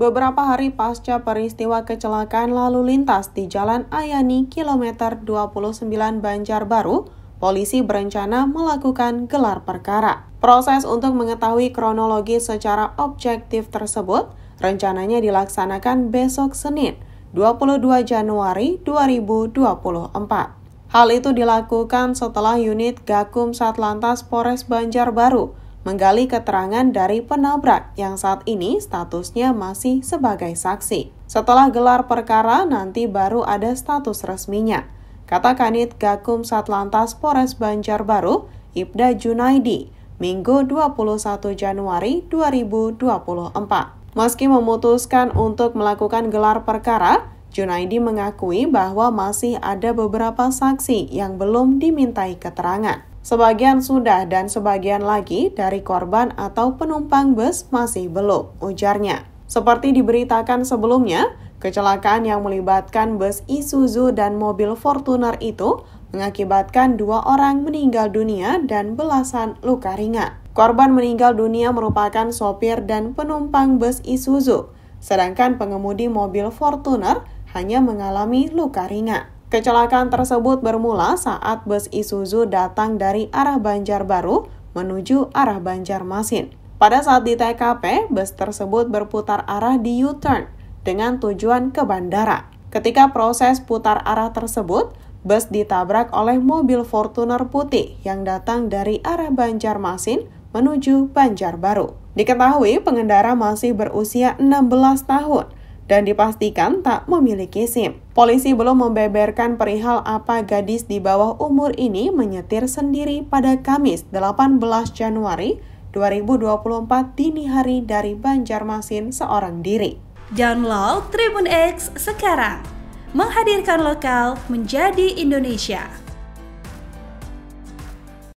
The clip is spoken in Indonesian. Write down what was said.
beberapa hari pasca peristiwa kecelakaan lalu lintas di Jalan Ayani kilometer 29 Banjarbaru, polisi berencana melakukan gelar perkara. Proses untuk mengetahui kronologi secara objektif tersebut rencananya dilaksanakan besok Senin, 22 Januari 2024. Hal itu dilakukan setelah unit Gakum Satlantas Polres Banjarbaru menggali keterangan dari penabrak yang saat ini statusnya masih sebagai saksi. Setelah gelar perkara, nanti baru ada status resminya. Kata Kanit Gakum Satlantas Polres Banjarbaru, Ibda Junaidi, Minggu 21 Januari 2024. Meski memutuskan untuk melakukan gelar perkara, Junaidi mengakui bahwa masih ada beberapa saksi yang belum dimintai keterangan. Sebagian sudah dan sebagian lagi dari korban atau penumpang bus masih belum, ujarnya. Seperti diberitakan sebelumnya, kecelakaan yang melibatkan bus Isuzu dan mobil Fortuner itu mengakibatkan dua orang meninggal dunia dan belasan luka ringan. Korban meninggal dunia merupakan sopir dan penumpang bus Isuzu, sedangkan pengemudi mobil Fortuner hanya mengalami luka ringan. Kecelakaan tersebut bermula saat bus Isuzu datang dari arah Banjarbaru menuju arah Banjarmasin. Pada saat di TKP, bus tersebut berputar arah di U-turn dengan tujuan ke bandara. Ketika proses putar arah tersebut, bus ditabrak oleh mobil Fortuner putih yang datang dari arah Banjarmasin menuju Banjarbaru. Diketahui pengendara masih berusia 16 tahun dan dipastikan tak memiliki SIM. Polisi belum membeberkan perihal apa gadis di bawah umur ini menyetir sendiri pada Kamis 18 Januari 2024 dini hari dari Banjarmasin seorang diri. Download Tribun X sekarang, menghadirkan lokal menjadi Indonesia.